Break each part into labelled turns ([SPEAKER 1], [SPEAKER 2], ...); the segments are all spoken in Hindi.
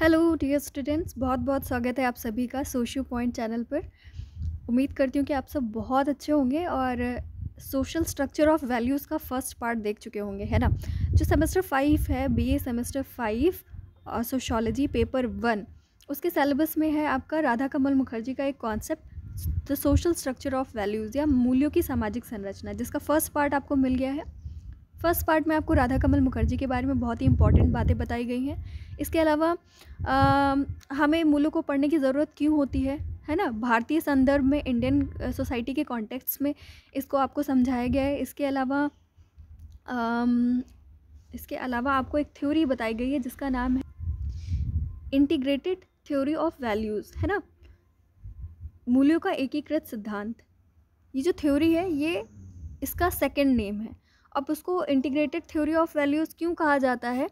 [SPEAKER 1] हेलो डियर स्टूडेंट्स बहुत बहुत स्वागत है आप सभी का सोशल पॉइंट चैनल पर उम्मीद करती हूँ कि आप सब बहुत अच्छे होंगे और सोशल स्ट्रक्चर ऑफ वैल्यूज़ का फर्स्ट पार्ट देख चुके होंगे है ना जो सेमेस्टर फाइव है BA semester five sociology paper one उसके सेलेबस में है आपका राधा कमल मुखर्जी का एक concept the social structure of values या मूल्यों की सामाजिक संरचना जिसका फर्स्ट पार्ट आपको मिल गया है फर्स्ट पार्ट में आपको राधा कमल मुखर्जी के बारे में बहुत ही इंपॉर्टेंट बातें बताई गई हैं इसके अलावा आ, हमें मूलों को पढ़ने की ज़रूरत क्यों होती है है ना भारतीय संदर्भ में इंडियन सोसाइटी के कॉन्टेक्स्ट में इसको आपको समझाया गया है इसके अलावा आ, इसके अलावा आपको एक थ्योरी बताई गई है जिसका नाम है इंटीग्रेटेड थ्योरी ऑफ वैल्यूज़ है ना मूल्यों का एकीकृत सिद्धांत ये जो थ्योरी है ये इसका सेकंड नेम है अब उसको इंटीग्रेटेड थ्योरी ऑफ वैल्यूज़ क्यों कहा जाता है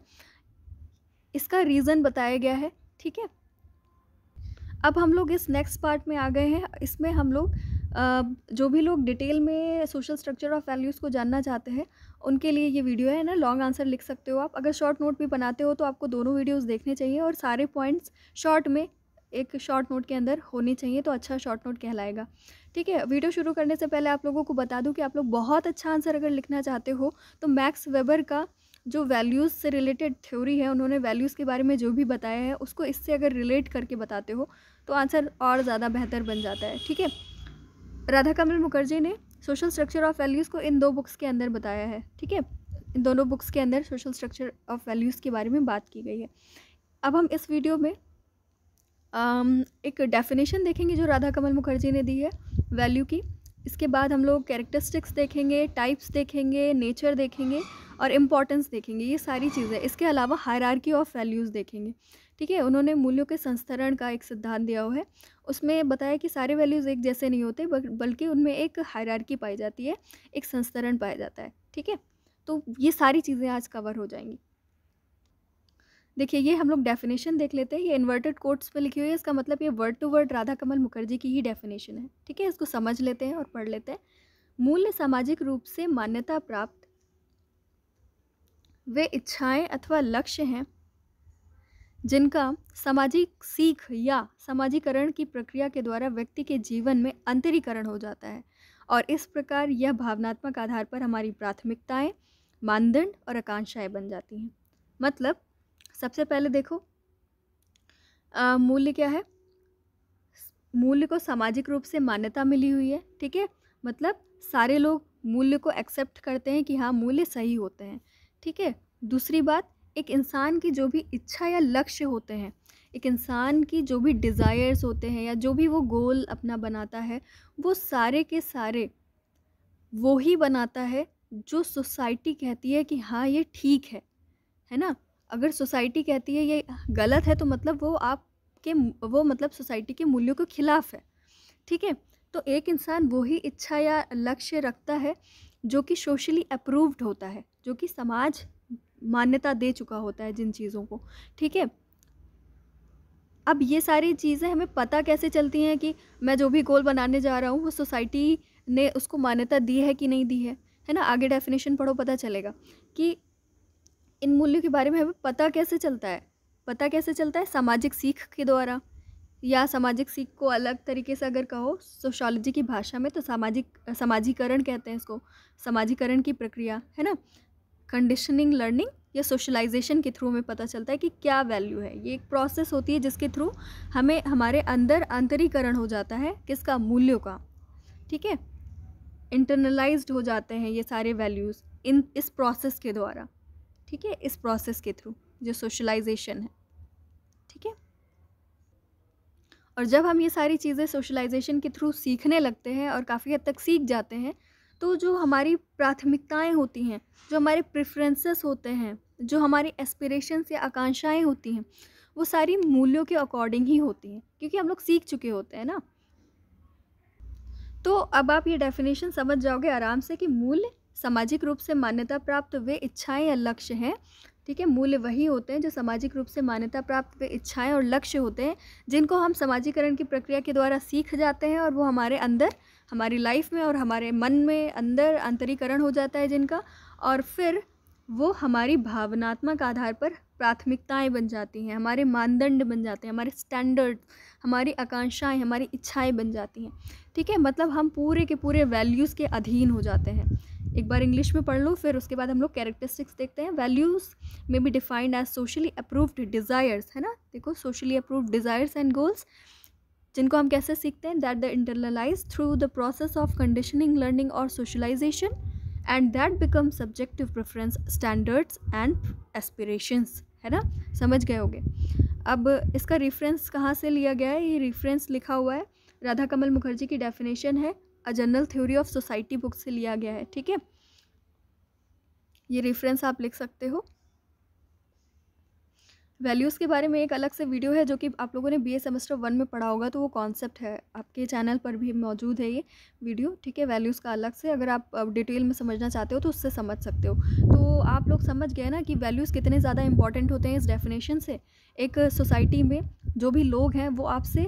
[SPEAKER 1] इसका रीज़न बताया गया है ठीक है अब हम लोग इस नेक्स्ट पार्ट में आ गए हैं इसमें हम लोग जो भी लोग डिटेल में सोशल स्ट्रक्चर ऑफ वैल्यूज़ को जानना चाहते हैं उनके लिए ये वीडियो है ना लॉन्ग आंसर लिख सकते हो आप अगर शॉर्ट नोट भी बनाते हो तो आपको दोनों वीडियोस देखने चाहिए और सारे पॉइंट्स शॉर्ट में एक शॉर्ट नोट के अंदर होनी चाहिए तो अच्छा शॉर्ट नोट कहलाएगा ठीक है वीडियो शुरू करने से पहले आप लोगों को बता दूं कि आप लोग बहुत अच्छा आंसर अगर लिखना चाहते हो तो मैक्स वेबर का जो वैल्यूज़ से रिलेटेड थ्योरी है उन्होंने वैल्यूज़ के बारे में जो भी बताया है उसको इससे अगर रिलेट करके बताते हो तो आंसर और ज़्यादा बेहतर बन जाता है ठीक है राधा कमल मुखर्जी ने सोशल स्ट्रक्चर ऑफ वैल्यूज़ को इन दो बुक्स के अंदर बताया है ठीक है इन दोनों बुक्स के अंदर सोशल स्ट्रक्चर ऑफ वैल्यूज़ के बारे में बात की गई है अब हम इस वीडियो में एक डेफिनेशन देखेंगे जो राधा कमल मुखर्जी ने दी है वैल्यू की इसके बाद हम लोग कैरेक्टरिस्टिक्स देखेंगे टाइप्स देखेंगे नेचर देखेंगे और इम्पॉर्टेंस देखेंगे ये सारी चीज़ें इसके अलावा हायरार्की ऑफ वैल्यूज़ देखेंगे ठीक है उन्होंने मूल्यों के संस्तरण का एक सिद्धांत दिया हुआ है उसमें बताया कि सारे वैल्यूज़ एक जैसे नहीं होते बल्कि उनमें एक हायरार्की पाई जाती है एक संस्तरण पाया जाता है ठीक है तो ये सारी चीज़ें आज कवर हो जाएंगी देखिए ये हम लोग डेफिनेशन देख लेते हैं ये इन्वर्टेड कोट्स पे लिखी हुई है इसका मतलब ये word to word Radha Kamal Mukherjee की ही डेफिनेशन है ठीक है इसको समझ लेते हैं और पढ़ लेते हैं मूल्य सामाजिक रूप से मान्यता प्राप्त वे इच्छाएं अथवा लक्ष्य हैं जिनका सामाजिक सीख या समाजीकरण की प्रक्रिया के द्वारा व्यक्ति के जीवन में अंतरीकरण हो जाता है और इस प्रकार यह भावनात्मक आधार पर हमारी प्राथमिकताएं मानदंड और आकांक्षाएं बन जाती हैं मतलब सबसे पहले देखो मूल्य क्या है मूल्य को सामाजिक रूप से मान्यता मिली हुई है ठीक है मतलब सारे लोग मूल्य को एक्सेप्ट करते हैं कि हाँ मूल्य सही होते हैं ठीक है दूसरी बात एक इंसान की जो भी इच्छा या लक्ष्य होते हैं एक इंसान की जो भी डिज़ायर्स होते हैं या जो भी वो गोल अपना बनाता है वो सारे के सारे वो ही बनाता है जो सोसाइटी कहती है कि हाँ ये ठीक है है ना अगर सोसाइटी कहती है ये गलत है तो मतलब वो आपके वो मतलब सोसाइटी के मूल्यों के खिलाफ है ठीक है तो एक इंसान वही इच्छा या लक्ष्य रखता है जो कि सोशली अप्रूव्ड होता है जो कि समाज मान्यता दे चुका होता है जिन चीज़ों को ठीक है अब ये सारी चीज़ें हमें पता कैसे चलती हैं कि मैं जो भी गोल बनाने जा रहा हूँ वो सोसाइटी ने उसको मान्यता दी है कि नहीं दी है है ना आगे डेफिनेशन पढ़ो पता चलेगा कि इन मूल्यों के बारे में हमें पता कैसे चलता है पता कैसे चलता है सामाजिक सीख के द्वारा या सामाजिक सीख को अलग तरीके से अगर कहो सोशोलॉजी की भाषा में तो सामाजिक समाजीकरण कहते हैं इसको समाजीकरण की प्रक्रिया है ना कंडीशनिंग लर्निंग या सोशलाइजेशन के थ्रू हमें पता चलता है कि क्या वैल्यू है ये एक प्रोसेस होती है जिसके थ्रू हमें हमारे अंदर अंतरीकरण हो जाता है किसका मूल्यों का ठीक है इंटरनलाइज्ड हो जाते हैं ये सारे वैल्यूज़ इन इस प्रोसेस के द्वारा ठीक है इस प्रोसेस के थ्रू जो सोशलाइजेशन है ठीक है और जब हम ये सारी चीज़ें सोशलाइजेशन के थ्रू सीखने लगते हैं और काफ़ी हद तक सीख जाते हैं तो जो हमारी प्राथमिकताएं होती हैं जो हमारे प्रेफरेंसेस होते हैं जो हमारी एस्पिरेशंस या आकांक्षाएं होती हैं वो सारी मूल्यों के अकॉर्डिंग ही होती हैं क्योंकि हम लोग सीख चुके होते हैं ना तो अब आप ये डेफिनेशन समझ जाओगे आराम से कि मूल्य सामाजिक रूप से मान्यता प्राप्त वे इच्छाएं या लक्ष्य हैं ठीक है मूल्य वही होते हैं जो सामाजिक रूप से मान्यता प्राप्त वे इच्छाएं और लक्ष्य होते हैं जिनको हम समाजीकरण की प्रक्रिया के द्वारा सीख जाते हैं और वो हमारे अंदर हमारी लाइफ में और हमारे मन में अंदर अंतरीकरण हो जाता है जिनका और फिर वो हमारी भावनात्मक आधार पर प्राथमिकताएं बन जाती हैं हमारे मानदंड बन जाते हैं हमारे स्टैंडर्ड हमारी आकांक्षाएं हमारी इच्छाएं बन जाती हैं ठीक है मतलब हम पूरे के पूरे वैल्यूज़ के अधीन हो जाते हैं एक बार इंग्लिश में पढ़ लो फिर उसके बाद हम लोग कैरेक्टरिस्टिक्स देखते हैं वैल्यूज़ में be defined as socially approved desires है ना देखो socially approved desires and goals जिनको हम कैसे सीखते हैं that the internalize through the process of conditioning learning और socialization and that become subjective preference standards and aspirations है ना समझ गए होगे अब इसका रेफरेंस कहाँ से लिया गया है ये रेफरेंस लिखा हुआ है राधा कमल मुखर्जी की डेफिनेशन है a general theory of society book से लिया गया है ठीक है ये रेफरेंस आप लिख सकते हो वैल्यूज़ के बारे में एक अलग से वीडियो है जो कि आप लोगों ने बीए सेमेस्टर वन में पढ़ा होगा तो वो कॉन्सेप्ट है आपके चैनल पर भी मौजूद है ये वीडियो ठीक है वैल्यूज़ का अलग से अगर आप डिटेल में समझना चाहते हो तो उससे समझ सकते हो तो आप लोग समझ गए ना कि वैल्यूज़ कितने ज़्यादा इंपॉर्टेंट होते हैं इस डेफिनेशन से एक सोसाइटी में जो भी लोग हैं वो आपसे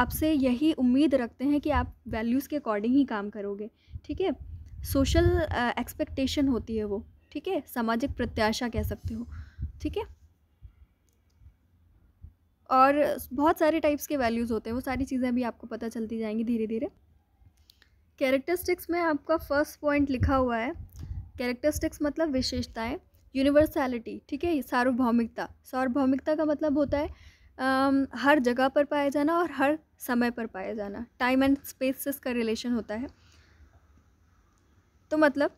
[SPEAKER 1] आपसे यही उम्मीद रखते हैं कि आप वैल्यूज़ के अकॉर्डिंग ही काम करोगे ठीक है सोशल एक्सपेक्टेशन होती है वो ठीक है सामाजिक प्रत्याशा कह सकते हो ठीक है और बहुत सारे टाइप्स के वैल्यूज़ होते हैं वो सारी चीज़ें भी आपको पता चलती जाएंगी धीरे धीरे कैरेक्टरिस्टिक्स में आपका फर्स्ट पॉइंट लिखा हुआ है कैरेक्टरिस्टिक्स मतलब विशेषताएं यूनिवर्सैलिटी ठीक है सार्वभौमिकता सार्वभौमिकता का मतलब होता है आम, हर जगह पर पाया जाना और हर समय पर पाया जाना टाइम एंड स्पेसिस का रिलेशन होता है तो मतलब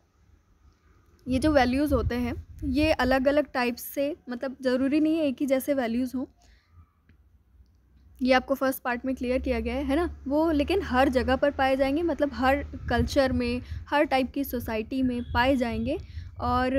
[SPEAKER 1] ये जो वैल्यूज़ होते हैं ये अलग अलग टाइप्स से मतलब ज़रूरी नहीं है एक ही जैसे वैल्यूज़ हों ये आपको फर्स्ट पार्ट में क्लियर किया गया है है ना वो लेकिन हर जगह पर पाए जाएंगे मतलब हर कल्चर में हर टाइप की सोसाइटी में पाए जाएंगे और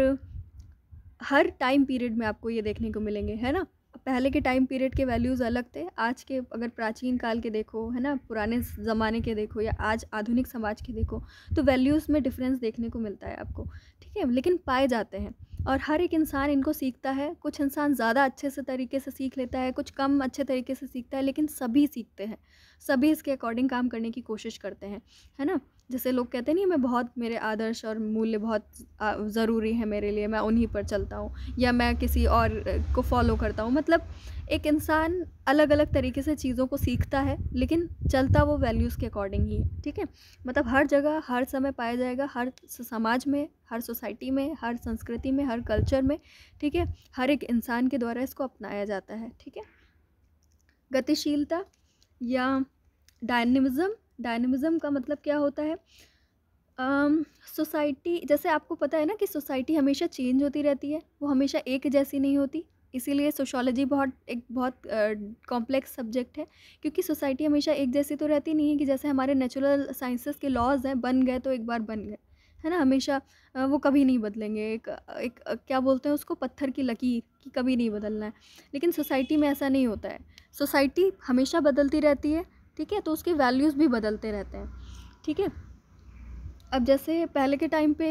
[SPEAKER 1] हर टाइम पीरियड में आपको ये देखने को मिलेंगे है ना पहले के टाइम पीरियड के वैल्यूज़ अलग थे आज के अगर प्राचीन काल के देखो है ना पुराने ज़माने के देखो या आज आधुनिक समाज के देखो तो वैल्यूज़ में डिफरेंस देखने को मिलता है आपको ठीक है लेकिन पाए जाते हैं और हर एक इंसान इनको सीखता है कुछ इंसान ज़्यादा अच्छे से तरीके से सीख लेता है कुछ कम अच्छे तरीके से सीखता है लेकिन सभी सीखते हैं सभी इसके अकॉर्डिंग काम करने की कोशिश करते हैं है ना जैसे लोग कहते नहीं मैं बहुत मेरे आदर्श और मूल्य बहुत ज़रूरी है मेरे लिए मैं उन्हीं पर चलता हूँ या मैं किसी और को फॉलो करता हूँ मतलब एक इंसान अलग अलग तरीके से चीज़ों को सीखता है लेकिन चलता वो वैल्यूज़ के अकॉर्डिंग ही है ठीक है मतलब हर जगह हर समय पाया जाएगा हर समाज में हर सोसाइटी में हर संस्कृति में हर कल्चर में ठीक है हर एक इंसान के द्वारा इसको अपनाया जाता है ठीक है गतिशीलता या डायनेमिज़म डायनमिज़म का मतलब क्या होता है सोसाइटी uh, जैसे आपको पता है ना कि सोसाइटी हमेशा चेंज होती रहती है वो हमेशा एक जैसी नहीं होती इसीलिए सोशोलॉजी बहुत एक बहुत कॉम्प्लेक्स uh, सब्जेक्ट है क्योंकि सोसाइटी हमेशा एक जैसी तो रहती नहीं है कि जैसे हमारे नेचुरल साइंसेस के लॉज हैं बन गए तो एक बार बन गए है ना हमेशा वो कभी नहीं बदलेंगे एक एक क्या बोलते हैं उसको पत्थर की लकीर कि कभी नहीं बदलना है लेकिन सोसाइटी में ऐसा नहीं होता है सोसाइटी हमेशा बदलती रहती है ठीक है तो उसके वैल्यूज़ भी बदलते रहते हैं ठीक है अब जैसे पहले के टाइम पे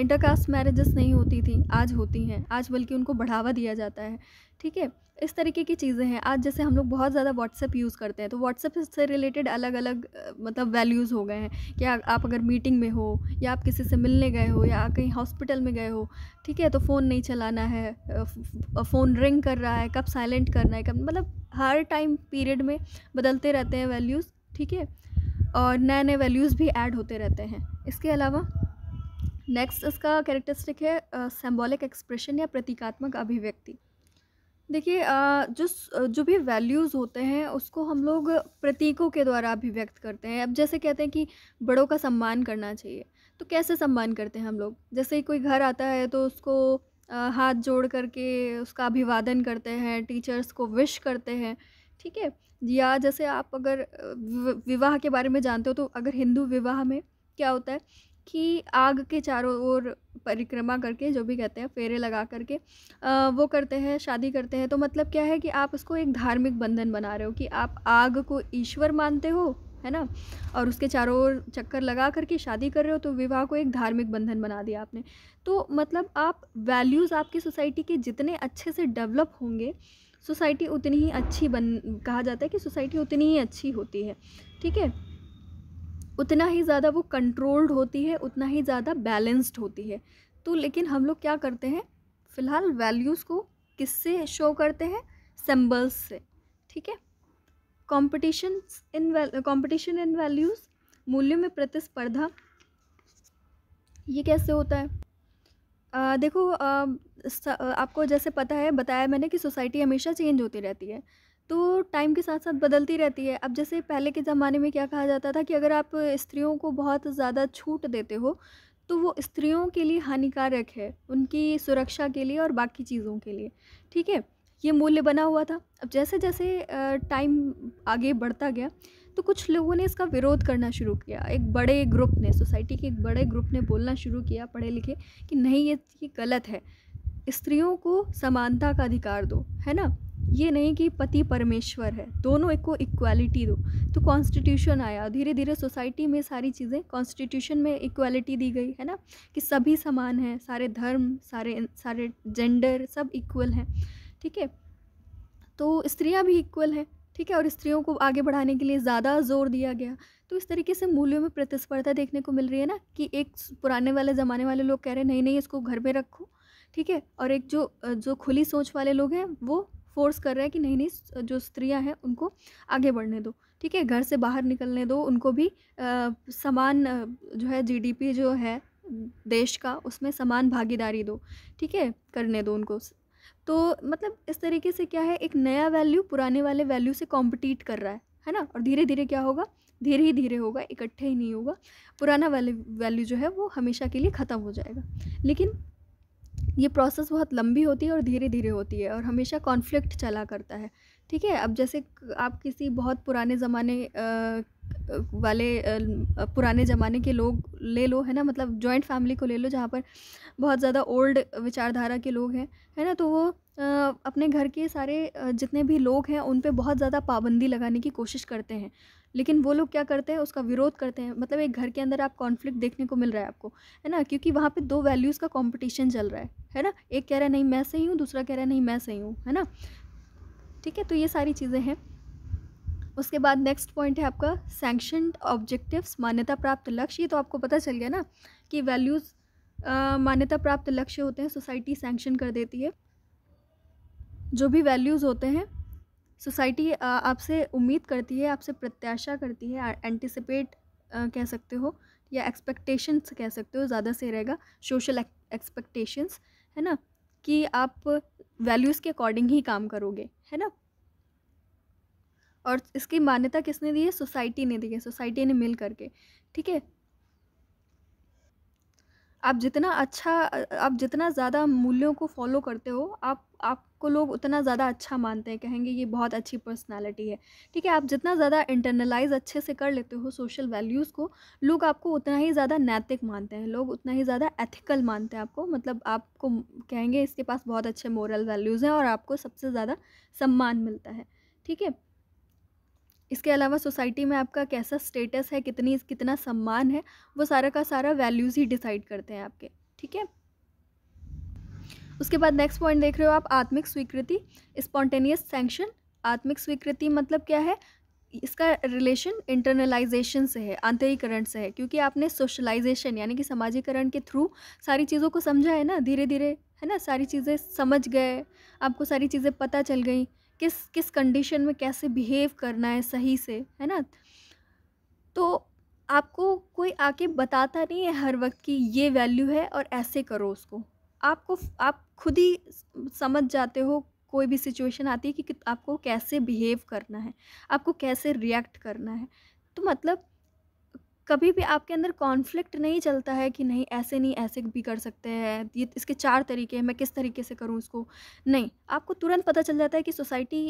[SPEAKER 1] इंटरकास्ट मैरिजेस नहीं होती थी आज होती हैं आज बल्कि उनको बढ़ावा दिया जाता है ठीक है इस तरीके की चीज़ें हैं आज जैसे हम लोग बहुत ज़्यादा व्हाट्सएप यूज़ करते हैं तो व्हाट्सएप से रिलेटेड अलग अलग मतलब वैल्यूज़ हो गए हैं कि आ, आप अगर मीटिंग में हो या आप किसी से मिलने गए हो या कहीं हॉस्पिटल में गए हो ठीक है तो फ़ोन नहीं चलाना है फ़ोन रिंग कर रहा है कब साइलेंट करना है कब मतलब हर टाइम पीरियड में बदलते रहते हैं वैल्यूज़ ठीक है और नए नए वैल्यूज़ भी ऐड होते रहते हैं इसके अलावा नेक्स्ट इसका कैरेक्टरिस्टिक है सेम्बॉलिक एक्सप्रेशन या प्रतीकात्मक अभिव्यक्ति देखिए जो जो भी वैल्यूज़ होते हैं उसको हम लोग प्रतीकों के द्वारा अभिव्यक्त करते हैं। अब जैसे कहते हैं कि बड़ों का सम्मान करना चाहिए, तो कैसे सम्मान करते हैं हम लोग? जैसे कोई घर आता है तो उसको हाथ जोड़ करके उसका अभिवादन करते हैं, टीचर्स को विश करते हैं, ठीक है? या जैसे आप अगर विवाह के बारे में जानते हो तो अगर हिंदू विवाह में क्या होता है कि आग के चारों ओर परिक्रमा करके जो भी कहते हैं फेरे लगा करके आ, वो करते हैं शादी करते हैं तो मतलब क्या है कि आप उसको एक धार्मिक बंधन बना रहे हो कि आप आग को ईश्वर मानते हो है ना और उसके चारों ओर चक्कर लगा करके शादी कर रहे हो तो विवाह को एक धार्मिक बंधन बना दिया आपने तो मतलब आप वैल्यूज़ आपकी सोसाइटी के जितने अच्छे से डेवलप होंगे सोसाइटी उतनी ही अच्छी बन कहा जाता है कि सोसाइटी उतनी ही अच्छी होती है ठीक है उतना ही ज़्यादा वो कंट्रोल्ड होती है उतना ही ज़्यादा बैलेंस्ड होती है तो लेकिन हम लोग क्या करते हैं फ़िलहाल वैल्यूज़ को किससे शो करते हैं सिम्बल्स से ठीक है competition in competition in values मूल्यों में प्रतिस्पर्धा ये कैसे होता है आ, देखो आ, आपको जैसे पता है बताया मैंने कि सोसाइटी हमेशा चेंज होती रहती है तो टाइम के साथ साथ बदलती रहती है अब जैसे पहले के ज़माने में क्या कहा जाता था कि अगर आप स्त्रियों को बहुत ज़्यादा छूट देते हो तो वो स्त्रियों के लिए हानिकारक है उनकी सुरक्षा के लिए और बाकी चीज़ों के लिए ठीक है ये मूल्य बना हुआ था अब जैसे जैसे टाइम आगे बढ़ता गया तो कुछ लोगों ने इसका विरोध करना शुरू किया एक बड़े ग्रुप ने सोसाइटी के एक बड़े ग्रुप ने बोलना शुरू किया पढ़े लिखे कि नहीं ये गलत है स्त्रियों को समानता का अधिकार दो है ना ये नहीं कि पति परमेश्वर है दोनों एक को इक्वालिटी दो तो कॉन्स्टिट्यूशन आया धीरे धीरे सोसाइटी में सारी चीज़ें कॉन्स्टिट्यूशन में इक्वालिटी दी गई है ना कि सभी समान हैं सारे धर्म सारे सारे जेंडर सब इक्वल हैं ठीक है तो स्त्रियाँ भी इक्वल हैं ठीक है और स्त्रियों को आगे बढ़ाने के लिए ज़्यादा जोर दिया गया तो इस तरीके से मूल्यों में प्रतिस्पर्धा देखने को मिल रही है ना कि एक पुराने वाले ज़माने वाले लोग कह रहे हैं नहीं नहीं इसको घर में रखो ठीक है और एक जो जो खुली सोच वाले लोग हैं वो फोर्स कर रहा है कि नहीं नहीं जो स्त्रियां हैं उनको आगे बढ़ने दो ठीक है घर से बाहर निकलने दो उनको भी आ, समान जो है जीडीपी जो है देश का उसमें समान भागीदारी दो ठीक है करने दो उनको तो मतलब इस तरीके से क्या है एक नया वैल्यू पुराने वाले वैल्यू से कॉम्पिटिट कर रहा है है ना और धीरे धीरे क्या होगा धीरे ही धीरे होगा इकट्ठे ही नहीं होगा पुराना वैल्यू वैल्यू जो है वो हमेशा के लिए ख़त्म हो जाएगा लेकिन ये प्रोसेस बहुत लंबी होती है और धीरे धीरे होती है और हमेशा कॉन्फ्लिक्ट चला करता है ठीक है अब जैसे आप किसी बहुत पुराने ज़माने वाले पुराने ज़माने के लोग ले लो है ना मतलब जॉइंट फैमिली को ले लो जहाँ पर बहुत ज़्यादा ओल्ड विचारधारा के लोग हैं है ना तो वो अपने घर के सारे जितने भी लोग हैं उन पर बहुत ज़्यादा पाबंदी लगाने की कोशिश करते हैं लेकिन वो लोग क्या करते हैं उसका विरोध करते हैं मतलब एक घर के अंदर आप कॉन्फ्लिक्ट देखने को मिल रहा है आपको है ना क्योंकि वहाँ पे दो वैल्यूज़ का कंपटीशन चल रहा है है ना एक कह रहा है नहीं मैं सही हूँ दूसरा कह रहा है नहीं मैं सही हूँ है ना ठीक है तो ये सारी चीज़ें हैं उसके बाद नेक्स्ट पॉइंट है आपका सेंक्शन ऑब्जेक्टिव्स मान्यता प्राप्त लक्ष्य ये तो आपको पता चल गया ना कि वैल्यूज़ मान्यता प्राप्त लक्ष्य होते हैं सोसाइटी सेंक्शन कर देती है जो भी वैल्यूज़ होते हैं सोसाइटी आपसे उम्मीद करती है आपसे प्रत्याशा करती है एंटिसिपेट कह सकते हो या एक्सपेक्टेशंस कह सकते हो ज़्यादा से रहेगा सोशल एक्सपेक्टेशंस है ना कि आप वैल्यूज़ के अकॉर्डिंग ही काम करोगे है ना और इसकी मान्यता किसने दी है सोसाइटी ने दी है सोसाइटी ने मिल करके ठीक है आप जितना अच्छा आप जितना ज़्यादा मूल्यों को फॉलो करते हो आप आपको लोग उतना ज़्यादा अच्छा मानते हैं कहेंगे ये बहुत अच्छी पर्सनालिटी है ठीक है आप जितना ज़्यादा इंटरनलाइज अच्छे से कर लेते हो सोशल वैल्यूज़ को लोग आपको उतना ही ज़्यादा नैतिक मानते हैं लोग उतना ही ज़्यादा एथिकल मानते हैं आपको मतलब आपको कहेंगे इसके पास बहुत अच्छे मॉरल वैल्यूज़ हैं और आपको सबसे ज़्यादा सम्मान मिलता है ठीक है इसके अलावा सोसाइटी में आपका कैसा स्टेटस है कितनी कितना सम्मान है वो सारा का सारा वैल्यूज़ ही डिसाइड करते हैं आपके ठीक है उसके बाद नेक्स्ट पॉइंट देख रहे हो आप आत्मिक स्वीकृति स्पॉन्टेनियस सेंक्शन आत्मिक स्वीकृति मतलब क्या है इसका रिलेशन इंटरनलाइजेशन से है आंतरिकरण से है क्योंकि आपने सोशलाइजेशन यानी कि समाजीकरण के थ्रू सारी चीज़ों को समझा है ना धीरे धीरे है ना सारी चीज़ें समझ गए आपको सारी चीज़ें पता चल गई किस किस कंडीशन में कैसे बिहेव करना है सही से है ना तो आपको कोई आके बताता नहीं है हर वक्त कि ये वैल्यू है और ऐसे करो उसको आपको आप खुद ही समझ जाते हो कोई भी सिचुएशन आती है कि, कि आपको कैसे बिहेव करना है आपको कैसे रिएक्ट करना है तो मतलब कभी भी आपके अंदर कॉन्फ्लिक्ट नहीं चलता है कि नहीं ऐसे नहीं ऐसे भी कर सकते हैं ये इसके चार तरीके हैं मैं किस तरीके से करूँ इसको नहीं आपको तुरंत पता चल जाता है कि सोसाइटी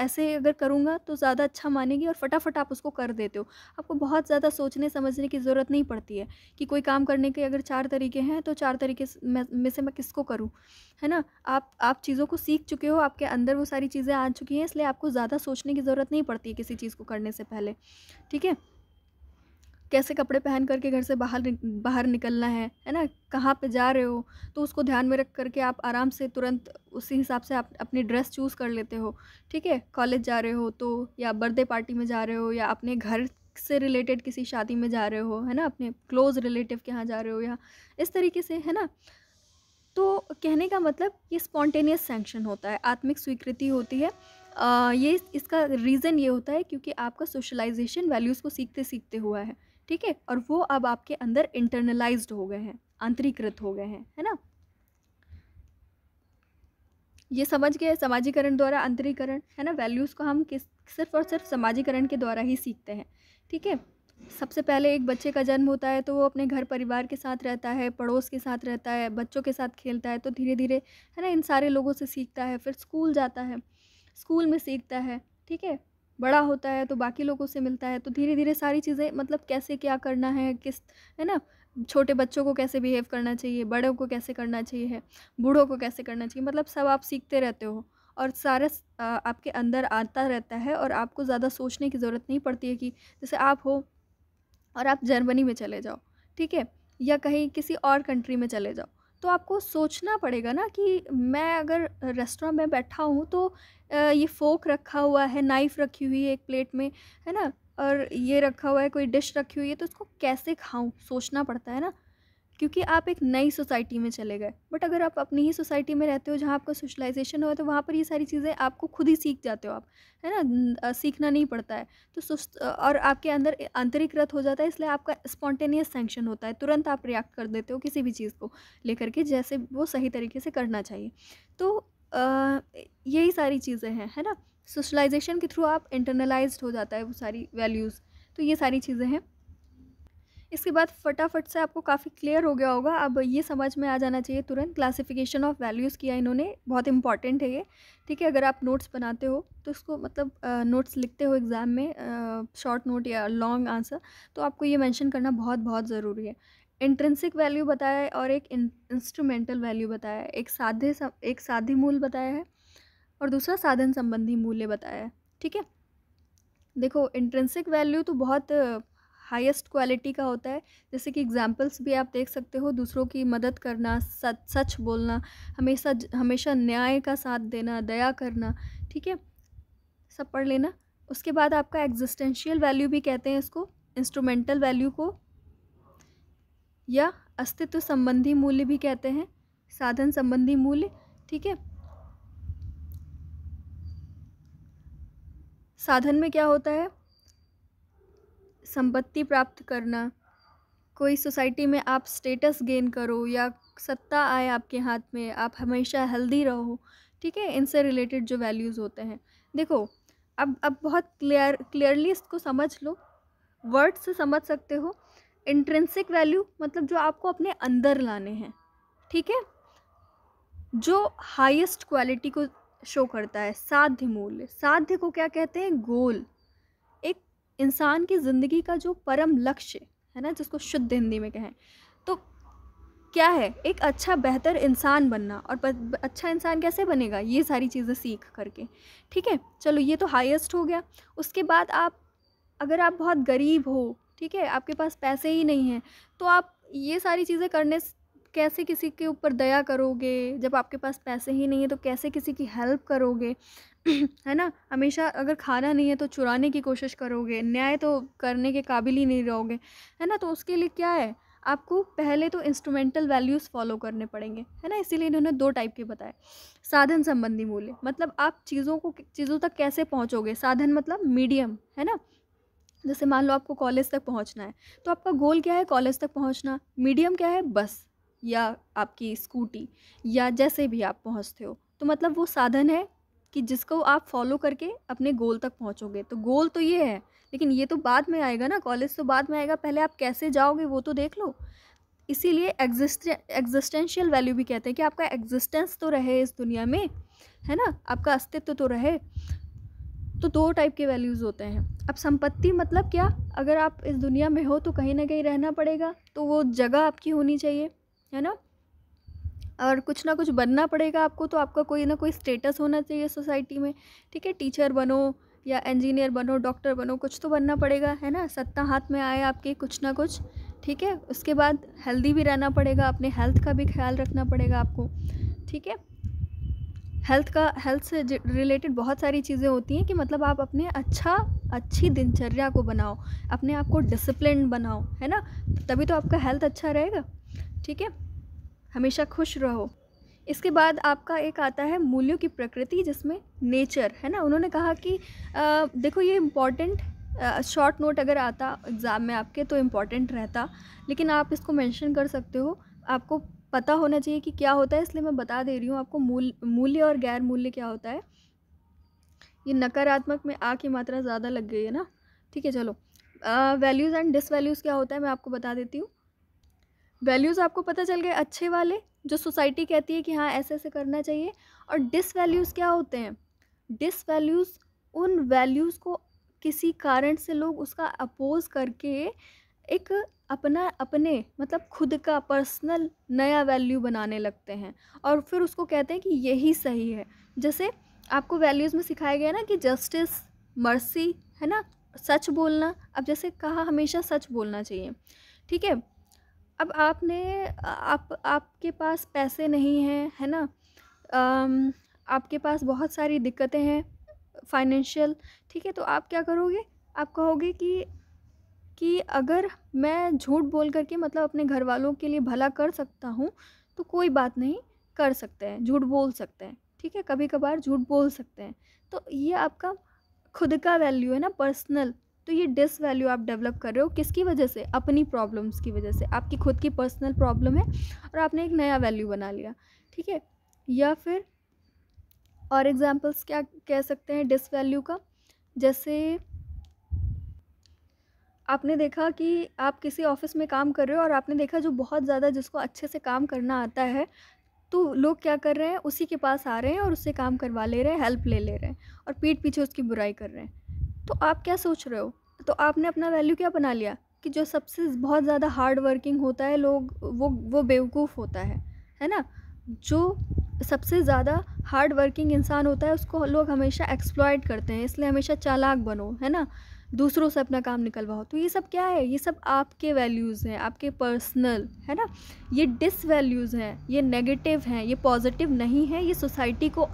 [SPEAKER 1] ऐसे अगर करूँगा तो ज़्यादा अच्छा मानेगी और फटाफट आप उसको कर देते हो आपको बहुत ज़्यादा सोचने समझने की ज़रूरत नहीं पड़ती है कि कोई काम करने के अगर चार तरीके हैं तो चार तरीके में से मैं किसको करूँ है ना आप आप चीज़ों को सीख चुके हो आपके अंदर वो सारी चीज़ें आ चुकी हैं इसलिए आपको ज़्यादा सोचने की ज़रूरत नहीं पड़ती है किसी चीज़ को करने से पहले ठीक है कैसे कपड़े पहन करके घर से बाहर बाहर निकलना है है ना कहाँ पे जा रहे हो तो उसको ध्यान में रख करके आप आराम से तुरंत उसी हिसाब से आप अपनी ड्रेस चूज़ कर लेते हो ठीक है कॉलेज जा रहे हो तो या बर्थडे पार्टी में जा रहे हो या अपने घर से रिलेटेड किसी शादी में जा रहे हो है ना अपने क्लोज़ रिलेटिव के यहाँ जा रहे हो या इस तरीके से है ना तो कहने का मतलब ये स्पॉन्टेनियस सेंक्शन होता है आत्मिक स्वीकृति होती है आ, ये इसका रीज़न ये होता है क्योंकि आपका सोशलाइजेशन वैल्यूज़ को सीखते सीखते हुआ है ठीक है और वो अब आपके अंदर इंटरनलाइज हो गए हैं आंतरिकृत हो गए हैं है ना ये समझ गए समाजीकरण द्वारा अंतरीकरण है ना वैल्यूज़ को हम किस सिर्फ और सिर्फ समाजीकरण के द्वारा ही सीखते हैं ठीक है सबसे पहले एक बच्चे का जन्म होता है तो वो अपने घर परिवार के साथ रहता है पड़ोस के साथ रहता है बच्चों के साथ खेलता है तो धीरे धीरे है ना इन सारे लोगों से सीखता है फिर स्कूल जाता है स्कूल में सीखता है ठीक है बड़ा होता है तो बाकी लोगों से मिलता है तो धीरे धीरे सारी चीज़ें मतलब कैसे क्या करना है किस है ना छोटे बच्चों को कैसे बिहेव करना चाहिए बड़ों को कैसे करना चाहिए है बूढ़ों को कैसे करना चाहिए मतलब सब आप सीखते रहते हो और सारा आपके अंदर आता रहता है और आपको ज़्यादा सोचने की ज़रूरत नहीं पड़ती है कि जैसे आप हो और आप जर्मनी में चले जाओ ठीक है या कहीं किसी और कंट्री में चले जाओ तो आपको सोचना पड़ेगा ना कि मैं अगर रेस्टोरेंट में बैठा हूँ तो ये फोक रखा हुआ है नाइफ़ रखी हुई है एक प्लेट में है ना और ये रखा हुआ है कोई डिश रखी हुई है तो उसको कैसे खाऊं सोचना पड़ता है ना क्योंकि आप एक नई सोसाइटी में चले गए बट अगर आप अपनी ही सोसाइटी में रहते हो जहाँ आपका सोशलाइजेशन हो तो वहाँ पर ये सारी चीज़ें आपको खुद ही सीख जाते हो आप है ना सीखना नहीं पड़ता है तो और आपके अंदर आंतरिक रथ हो जाता है इसलिए आपका स्पॉन्टेनियस सेंक्शन होता है तुरंत आप रिएक्ट कर देते हो किसी भी चीज़ को लेकर के जैसे वो सही तरीके से करना चाहिए तो यही सारी चीज़ें हैं है ना सोशलाइजेशन के थ्रू आप इंटरनलाइज हो जाता है वो सारी वैल्यूज़ तो ये सारी चीज़ें हैं इसके बाद फटाफट से आपको काफ़ी क्लियर हो गया होगा अब ये समझ में आ जाना चाहिए तुरंत क्लासिफिकेशन ऑफ वैल्यूज़ किया इन्होंने बहुत इंपॉर्टेंट है ये ठीक है अगर आप नोट्स बनाते हो तो उसको मतलब नोट्स लिखते हो एग्ज़ाम में शॉर्ट नोट या लॉन्ग आंसर तो आपको ये मैंशन करना बहुत बहुत ज़रूरी है इंट्रेंसिक वैल्यू बताया है और एक इंस्ट्रूमेंटल वैल्यू बताया है एक साधे एक साधे मूल बताया है और दूसरा साधन संबंधी मूल्य बताया है ठीक है देखो इंट्रेंसिक वैल्यू तो बहुत हाईएस्ट क्वालिटी का होता है जैसे कि एग्जांपल्स भी आप देख सकते हो दूसरों की मदद करना सच सच बोलना हमेशा हमेशा न्याय का साथ देना दया करना ठीक है सब पढ़ लेना उसके बाद आपका एग्जिस्टेंशियल वैल्यू भी कहते हैं इसको इंस्ट्रूमेंटल वैल्यू को या अस्तित्व संबंधी मूल्य भी कहते हैं साधन संबंधी मूल्य ठीक है साधन में क्या होता है संपत्ति प्राप्त करना कोई सोसाइटी में आप स्टेटस गेन करो या सत्ता आए आपके हाथ में आप हमेशा हेल्दी रहो ठीक है इनसे रिलेटेड जो वैल्यूज़ होते हैं देखो अब अब बहुत क्लियर क्लियरली इसको समझ लो वर्ड से समझ सकते हो इंट्रेंसिक वैल्यू मतलब जो आपको अपने अंदर लाने हैं ठीक है जो हाईएस्ट क्वालिटी को शो करता है साध्य मूल्य साध्य को क्या कहते हैं गोल इंसान की ज़िंदगी का जो परम लक्ष्य है ना जिसको शुद्ध हिंदी में कहें तो क्या है एक अच्छा बेहतर इंसान बनना और अच्छा इंसान कैसे बनेगा ये सारी चीज़ें सीख करके ठीक है चलो ये तो हाईएस्ट हो गया उसके बाद आप अगर आप बहुत गरीब हो ठीक है आपके पास पैसे ही नहीं हैं तो आप ये सारी चीज़ें करने कैसे किसी के ऊपर दया करोगे जब आपके पास पैसे ही नहीं है तो कैसे किसी की हेल्प करोगे है ना हमेशा अगर खाना नहीं है तो चुराने की कोशिश करोगे न्याय तो करने के काबिल ही नहीं रहोगे है ना तो उसके लिए क्या है आपको पहले तो इंस्ट्रूमेंटल वैल्यूज़ फॉलो करने पड़ेंगे है ना इसीलिए इन्होंने दो टाइप के बताए साधन संबंधी मूल्य मतलब आप चीज़ों को चीज़ों तक कैसे पहुँचोगे साधन मतलब मीडियम है ना जैसे मान लो आपको कॉलेज तक पहुँचना है तो आपका गोल क्या है कॉलेज तक पहुँचना मीडियम क्या है बस या आपकी स्कूटी या जैसे भी आप पहुँचते हो तो मतलब वो साधन है कि जिसको आप फॉलो करके अपने गोल तक पहुँचोगे तो गोल तो ये है लेकिन ये तो बाद में आएगा ना कॉलेज तो बाद में आएगा पहले आप कैसे जाओगे वो तो देख लो इसीलिए एग्जिस्ट एग्जिस्टेंशियल वैल्यू भी कहते हैं कि आपका एग्जिस्टेंस तो रहे इस दुनिया में है ना आपका अस्तित्व तो रहे तो दो टाइप के वैल्यूज़ होते हैं अब संपत्ति मतलब क्या अगर आप इस दुनिया में हो तो कहीं ना कहीं रहना पड़ेगा तो वो जगह आपकी होनी चाहिए है ना और कुछ ना कुछ बनना पड़ेगा आपको तो आपका कोई ना कोई स्टेटस होना चाहिए सोसाइटी में ठीक है टीचर बनो या इंजीनियर बनो डॉक्टर बनो कुछ तो बनना पड़ेगा है ना सत्ता हाथ में आए आपके कुछ ना कुछ ठीक है उसके बाद हेल्दी भी रहना पड़ेगा अपने हेल्थ का भी ख्याल रखना पड़ेगा आपको ठीक है हेल्थ का हेल्थ से रिलेटेड बहुत सारी चीज़ें होती हैं कि मतलब आप अपने अच्छा अच्छी दिनचर्या को बनाओ अपने आप को डिसिप्लिन बनाओ है ना तभी तो आपका हेल्थ अच्छा रहेगा ठीक है हमेशा खुश रहो इसके बाद आपका एक आता है मूल्यों की प्रकृति जिसमें नेचर है ना उन्होंने कहा कि आ, देखो ये इम्पॉर्टेंट शॉर्ट नोट अगर आता एग्ज़ाम में आपके तो इम्पॉर्टेंट रहता लेकिन आप इसको मेंशन कर सकते हो आपको पता होना चाहिए कि क्या होता है इसलिए मैं बता दे रही हूँ आपको मूल मूल्य और गैर मूल्य क्या होता है ये नकारात्मक में आ की मात्रा ज़्यादा लग गई है ना ठीक है चलो वैल्यूज़ एंड डिसवैल्यूज़ क्या होता है मैं आपको बता देती हूँ वैल्यूज़ आपको पता चल गए अच्छे वाले जो सोसाइटी कहती है कि हाँ ऐसे ऐसे करना चाहिए और डिस वैल्यूज़ क्या होते हैं डिस वैल्यूज़ उन वैल्यूज़ को किसी कारण से लोग उसका अपोज करके एक अपना अपने मतलब खुद का पर्सनल नया वैल्यू बनाने लगते हैं और फिर उसको कहते हैं कि यही सही है जैसे आपको वैल्यूज़ में सिखाया गया ना कि जस्टिस मर्सी है ना सच बोलना अब जैसे कहा हमेशा सच बोलना चाहिए ठीक है अब आपने आप आपके पास पैसे नहीं हैं है ना आपके पास बहुत सारी दिक्कतें हैं फाइनेंशियल ठीक है तो आप क्या करोगे आप कहोगे कि कि अगर मैं झूठ बोल करके मतलब अपने घर वालों के लिए भला कर सकता हूँ तो कोई बात नहीं कर सकते हैं झूठ बोल सकते हैं ठीक है कभी कभार झूठ बोल सकते हैं तो ये आपका खुद का वैल्यू है ना पर्सनल तो ये डिस वैल्यू आप डेवलप कर रहे हो किसकी वजह से अपनी प्रॉब्लम्स की वजह से आपकी खुद की पर्सनल प्रॉब्लम है और आपने एक नया वैल्यू बना लिया ठीक है या फिर और एग्जाम्पल्स क्या कह सकते हैं डिस वैल्यू का जैसे आपने देखा कि आप किसी ऑफिस में काम कर रहे हो और आपने देखा जो बहुत ज़्यादा जिसको अच्छे से काम करना आता है तो लोग क्या कर रहे हैं उसी के पास आ रहे हैं और उससे काम करवा ले रहे हैं हेल्प ले ले रहे हैं और पीठ पीछे उसकी बुराई कर रहे हैं तो आप क्या सोच रहे हो तो आपने अपना वैल्यू क्या बना लिया कि जो सबसे बहुत ज़्यादा हार्ड वर्किंग होता है लोग वो वो बेवकूफ़ होता है है ना जो सबसे ज़्यादा हार्ड वर्किंग इंसान होता है उसको लोग हमेशा एक्सप्लॉयट करते हैं इसलिए हमेशा चालाक बनो है ना दूसरों से अपना काम निकलवाओ तो ये सब क्या है ये सब आपके वैल्यूज़ हैं आपके पर्सनल है ना ये डिस वैल्यूज़ हैं ये नेगेटिव हैं ये पॉजिटिव नहीं है ये सोसाइटी को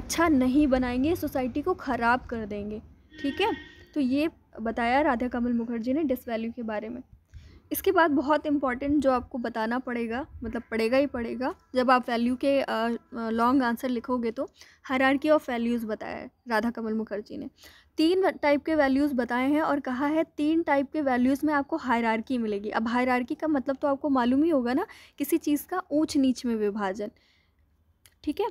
[SPEAKER 1] अच्छा नहीं बनाएंगे सोसाइटी को ख़राब कर देंगे ठीक है तो ये बताया राधा कमल मुखर्जी ने डिसवैल्यू के बारे में इसके बाद बहुत इंपॉर्टेंट जो आपको बताना पड़ेगा मतलब पड़ेगा ही पड़ेगा जब आप वैल्यू के लॉन्ग आंसर लिखोगे तो हरारकी ऑफ वैल्यूज़ बताया है राधा कमल मुखर्जी ने तीन टाइप के वैल्यूज़ बताए हैं और कहा है तीन टाइप के वैल्यूज़ में आपको हायरार्की मिलेगी अब हायरार्की का मतलब तो आपको मालूम ही होगा ना किसी चीज़ का ऊँच नीच में विभाजन ठीक है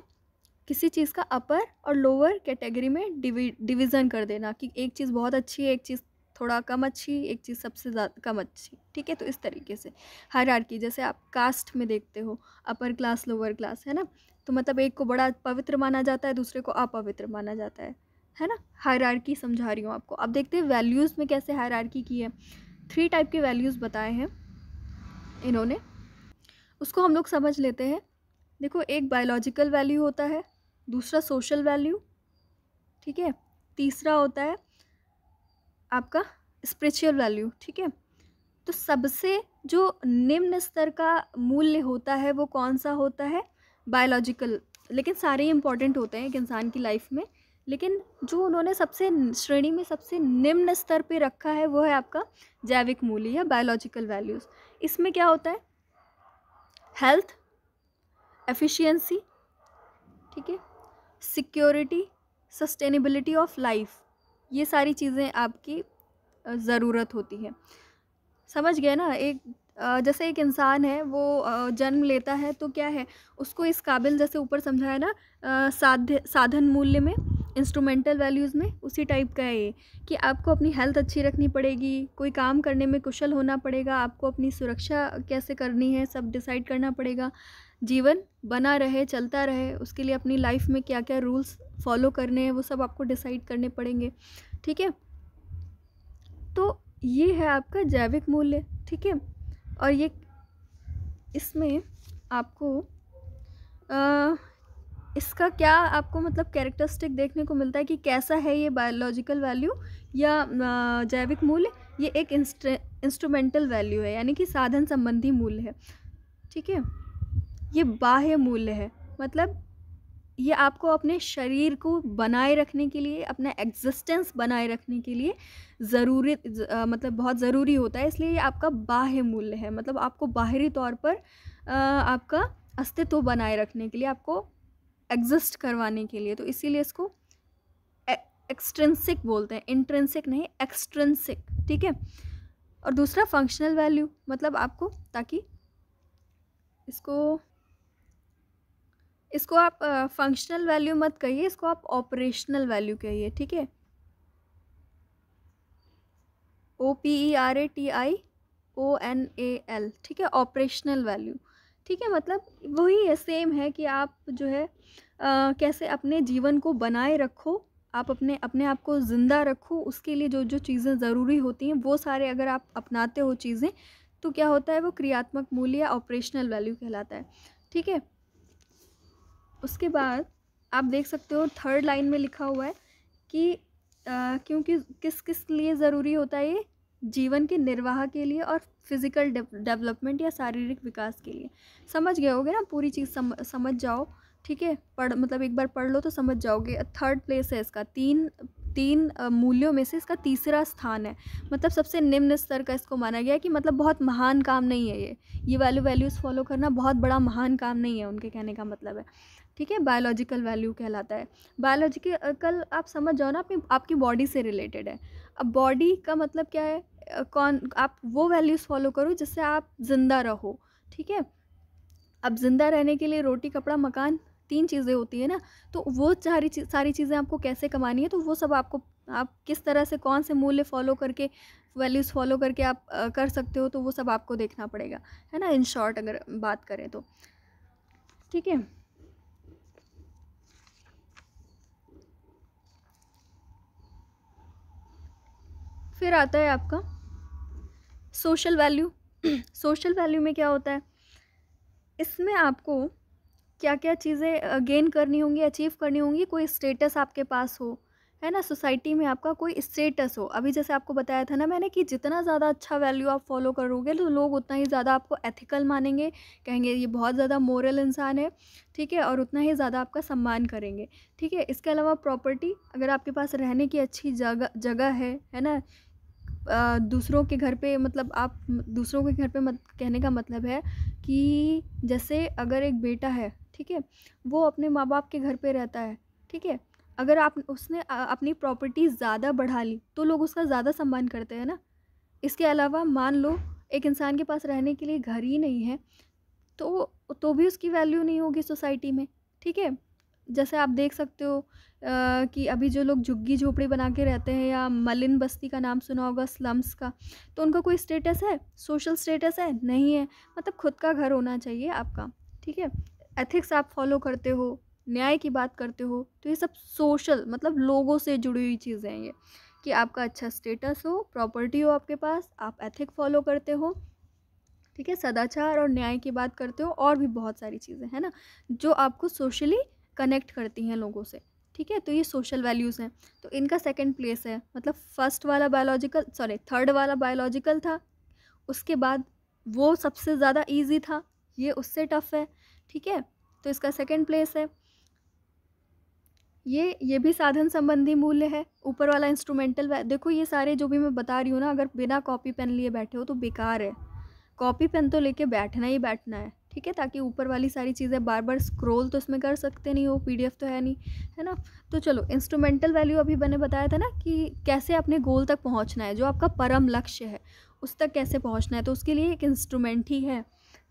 [SPEAKER 1] किसी चीज़ का अपर और लोअर कैटेगरी में डिवीज़न कर देना कि एक चीज़ बहुत अच्छी है एक चीज़ थोड़ा कम अच्छी एक चीज़ सबसे ज़्यादा कम अच्छी ठीक है तो इस तरीके से हर की जैसे आप कास्ट में देखते हो अपर क्लास लोअर क्लास है ना तो मतलब एक को बड़ा पवित्र माना जाता है दूसरे को अपवित्र माना जाता है है ना की समझा रही हूँ आपको अब देखते हैं वैल्यूज़ में कैसे हायरार्की की है थ्री टाइप के वैल्यूज़ बताए हैं इन्होंने उसको हम लोग समझ लेते हैं देखो एक बायोलॉजिकल वैल्यू होता है दूसरा सोशल वैल्यू ठीक है तीसरा होता है आपका स्पिरिचुअल वैल्यू ठीक है तो सबसे जो निम्न स्तर का मूल्य होता है वो कौन सा होता है बायोलॉजिकल लेकिन सारे ही इम्पॉर्टेंट होते हैं एक इंसान की लाइफ में लेकिन जो उन्होंने सबसे श्रेणी में सबसे निम्न स्तर पे रखा है वो है आपका जैविक मूल्य या बायोलॉजिकल वैल्यूज़ इसमें क्या होता है हेल्थ एफिशिएंसी ठीक है सिक्योरिटी सस्टेनेबिलिटी ऑफ लाइफ ये सारी चीज़ें आपकी ज़रूरत होती है समझ गए ना एक जैसे एक इंसान है वो जन्म लेता है तो क्या है उसको इस काबिल जैसे ऊपर समझाया ना साध साधन मूल्य में इंस्ट्रूमेंटल वैल्यूज़ में उसी टाइप का है ये कि आपको अपनी हेल्थ अच्छी रखनी पड़ेगी कोई काम करने में कुशल होना पड़ेगा आपको अपनी सुरक्षा कैसे करनी है सब डिसाइड करना पड़ेगा जीवन बना रहे चलता रहे उसके लिए अपनी लाइफ में क्या क्या रूल्स फॉलो करने हैं वो सब आपको डिसाइड करने पड़ेंगे ठीक है तो ये है आपका जैविक मूल्य ठीक है और ये इसमें आपको आ, इसका क्या आपको मतलब कैरेक्टरिस्टिक देखने को मिलता है कि कैसा है ये बायोलॉजिकल वैल्यू या जैविक मूल्य ये एक इंस्ट्रूमेंटल वैल्यू है यानी कि साधन संबंधी मूल्य है ठीक है ये बाह्य मूल्य है मतलब ये आपको अपने शरीर को बनाए रखने के लिए अपना एग्जिस्टेंस बनाए रखने के लिए ज़रूरी मतलब बहुत ज़रूरी होता है इसलिए ये आपका बाह्य मूल्य है मतलब आपको बाहरी तौर पर आ, आपका अस्तित्व बनाए रखने के लिए आपको एग्जिस्ट करवाने के लिए तो इसीलिए इसको एक्सट्रेंसिक बोलते हैं इंट्रेंसिक नहीं एक्सट्रेंसिक ठीक है और दूसरा फंक्शनल वैल्यू मतलब आपको ताकि इसको इसको आप फंक्शनल वैल्यू मत कहिए इसको आप ऑपरेशनल वैल्यू कहिए ठीक है O P E R A T I O N A L ठीक है ऑपरेशनल वैल्यू ठीक है मतलब वही है सेम है कि आप जो है आ, कैसे अपने जीवन को बनाए रखो आप अपने अपने आप को ज़िंदा रखो उसके लिए जो जो चीज़ें ज़रूरी होती हैं वो सारे अगर आप अपनाते हो चीज़ें तो क्या होता है वो क्रियात्मक मूल्य या ऑपरेशनल वैल्यू कहलाता है ठीक है उसके बाद आप देख सकते हो थर्ड लाइन में लिखा हुआ है कि आ, क्योंकि किस किस लिए ज़रूरी होता है ये जीवन के निर्वाह के लिए और फिज़िकल डेवलपमेंट या शारीरिक विकास के लिए समझ गए होगे ना पूरी चीज़ सम, समझ जाओ ठीक है पढ़ मतलब एक बार पढ़ लो तो समझ जाओगे थर्ड प्लेस है इसका तीन तीन मूल्यों में से इसका तीसरा स्थान है मतलब सबसे निम्न स्तर का इसको माना गया कि मतलब बहुत महान काम नहीं है ये ये वैल्यू वैल्यूज़ फॉलो करना बहुत बड़ा महान काम नहीं है उनके कहने का मतलब है ठीक है बायोलॉजिकल वैल्यू कहलाता है बायोलॉजिकल आप समझ जाओ ना अपनी आपकी बॉडी से रिलेटेड है अब बॉडी का मतलब क्या है कौन आप वो वैल्यूज़ फॉलो करो जिससे आप ज़िंदा रहो ठीक है अब ज़िंदा रहने के लिए रोटी कपड़ा मकान तीन चीज़ें होती है ना तो वो सारी चीज़ सारी चीज़ें आपको कैसे कमानी है तो वो सब आपको आप किस तरह से कौन से मूल्य फॉलो करके वैल्यूज़ फॉलो करके आप आ, कर सकते हो तो वो सब आपको देखना पड़ेगा है ना इन शॉर्ट अगर बात करें तो ठीक है फिर आता है आपका सोशल वैल्यू सोशल वैल्यू में क्या होता है इसमें आपको क्या क्या चीज़ें गेन करनी होंगी अचीव करनी होंगी कोई स्टेटस आपके पास हो है ना सोसाइटी में आपका कोई स्टेटस हो अभी जैसे आपको बताया था ना मैंने कि जितना ज़्यादा अच्छा वैल्यू आप फॉलो करोगे तो लोग उतना ही ज़्यादा आपको एथिकल मानेंगे कहेंगे ये बहुत ज़्यादा मोरल इंसान है ठीक है और उतना ही ज़्यादा आपका सम्मान करेंगे ठीक है इसके अलावा प्रॉपर्टी अगर आपके पास रहने की अच्छी जगह जगह है है ना दूसरों के घर पे मतलब आप दूसरों के घर पे मत कहने का मतलब है कि जैसे अगर एक बेटा है ठीक है वो अपने माँ बाप के घर पे रहता है ठीक है अगर आप उसने अपनी प्रॉपर्टी ज़्यादा बढ़ा ली तो लोग उसका ज़्यादा सम्मान करते हैं ना इसके अलावा मान लो एक इंसान के पास रहने के लिए घर ही नहीं है तो तो भी उसकी वैल्यू नहीं होगी सोसाइटी में ठीक है जैसे आप देख सकते हो कि अभी जो लोग झुग्गी झोपड़ी बना के रहते हैं या मलिन बस्ती का नाम सुना होगा स्लम्स का तो उनका कोई स्टेटस है सोशल स्टेटस है नहीं है मतलब खुद का घर होना चाहिए आपका ठीक है एथिक्स आप फॉलो करते हो न्याय की बात करते हो तो ये सब सोशल मतलब लोगों से जुड़ी हुई चीज़ें हैं ये कि आपका अच्छा स्टेटस हो प्रॉपर्टी हो आपके पास आप एथिक फॉलो करते हो ठीक है सदाचार और न्याय की बात करते हो और भी बहुत सारी चीज़ें हैं ना जो आपको सोशली कनेक्ट करती हैं लोगों से ठीक है तो ये सोशल वैल्यूज़ हैं तो इनका सेकंड प्लेस है मतलब फर्स्ट वाला बायोलॉजिकल सॉरी थर्ड वाला बायोलॉजिकल था उसके बाद वो सबसे ज़्यादा ईजी था ये उससे टफ है ठीक है तो इसका सेकंड प्लेस है ये ये भी साधन संबंधी मूल्य है ऊपर वाला इंस्ट्रूमेंटल देखो ये सारे जो भी मैं बता रही हूँ ना अगर बिना कॉपी पेन लिए बैठे हो तो बेकार है कॉपी पेन तो लेके बैठना ही बैठना है ठीक है ताकि ऊपर वाली सारी चीज़ें बार बार स्क्रोल तो उसमें कर सकते नहीं हो पी तो है नहीं है ना तो चलो इंस्ट्रूमेंटल वैल्यू अभी मैंने बताया था ना कि कैसे अपने गोल तक पहुँचना है जो आपका परम लक्ष्य है उस तक कैसे पहुँचना है तो उसके लिए एक इंस्ट्रूमेंट ही है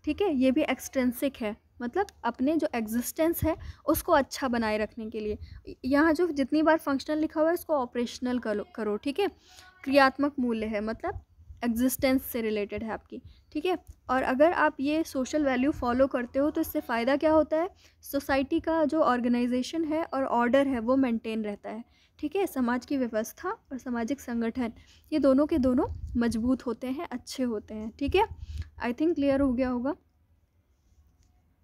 [SPEAKER 1] ठीक है ये भी एक्सटेंसिक है मतलब अपने जो एग्जिस्टेंस है उसको अच्छा बनाए रखने के लिए यहाँ जो जितनी बार फंक्शनल लिखा हुआ है उसको ऑपरेशनल करो करो ठीक है क्रियात्मक मूल्य है मतलब एग्जिस्टेंस से रिलेटेड है आपकी ठीक है और अगर आप ये सोशल वैल्यू फॉलो करते हो तो इससे फ़ायदा क्या होता है सोसाइटी का जो ऑर्गेनाइजेशन है और ऑर्डर है वो मेंटेन रहता है ठीक है समाज की व्यवस्था और सामाजिक संगठन ये दोनों के दोनों मजबूत होते हैं अच्छे होते हैं ठीक है आई थिंक क्लियर हो गया होगा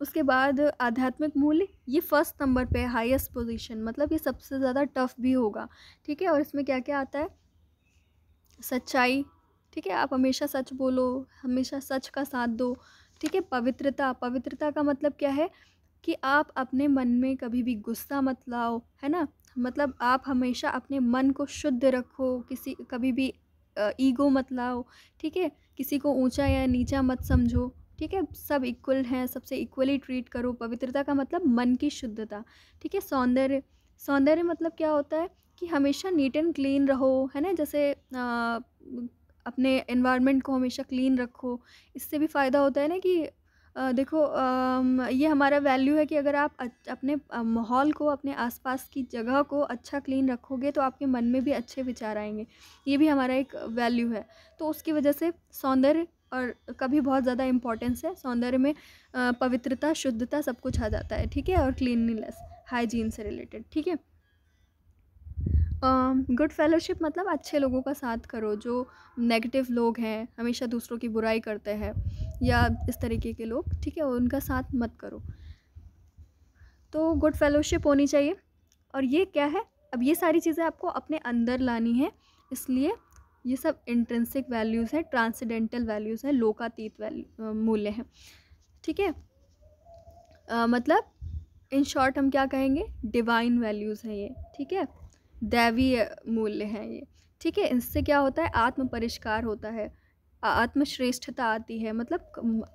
[SPEAKER 1] उसके बाद आध्यात्मिक मूल्य ये फर्स्ट नंबर पे हाईएस्ट पोजीशन मतलब ये सबसे ज़्यादा टफ भी होगा ठीक है और इसमें क्या क्या आता है सच्चाई ठीक है आप हमेशा सच बोलो हमेशा सच का साथ दो ठीक है पवित्रता पवित्रता का मतलब क्या है कि आप अपने मन में कभी भी गुस्सा मत लाओ है ना मतलब आप हमेशा अपने मन को शुद्ध रखो किसी कभी भी ईगो मत लाओ ठीक है किसी को ऊंचा या नीचा मत समझो ठीक है सब इक्वल हैं सबसे इक्वली ट्रीट करो पवित्रता का मतलब मन की शुद्धता ठीक है सौंदर्य सौंदर्य मतलब क्या होता है कि हमेशा नीट एंड क्लीन रहो है ना जैसे आ, अपने इन्वायरमेंट को हमेशा क्लीन रखो इससे भी फ़ायदा होता है ना कि आ, देखो आ, ये हमारा वैल्यू है कि अगर आप अपने माहौल को अपने आसपास की जगह को अच्छा क्लीन रखोगे तो आपके मन में भी अच्छे विचार आएंगे ये भी हमारा एक वैल्यू है तो उसकी वजह से सौंदर्य और कभी बहुत ज़्यादा इम्पॉर्टेंस है सौंदर्य में पवित्रता शुद्धता सब कुछ आ जाता है ठीक है और क्लीनलीनेस हाइजीन से रिलेटेड ठीक है गुड फेलोशिप मतलब अच्छे लोगों का साथ करो जो नेगेटिव लोग हैं हमेशा दूसरों की बुराई करते हैं या इस तरीके के लोग ठीक है उनका साथ मत करो तो गुड फेलोशिप होनी चाहिए और ये क्या है अब ये सारी चीज़ें आपको अपने अंदर लानी है इसलिए ये सब इंट्रेंसिक वैल्यूज़ हैं ट्रांसडेंटल वैल्यूज़ हैं लोकातीत वैल्यू मूल्य हैं ठीक है आ, मतलब इन शॉर्ट हम क्या कहेंगे डिवाइन वैल्यूज़ हैं ये ठीक है दैवीय मूल्य हैं ये ठीक है इससे क्या होता है आत्म परिष्कार होता है आत्मश्रेष्ठता आती है मतलब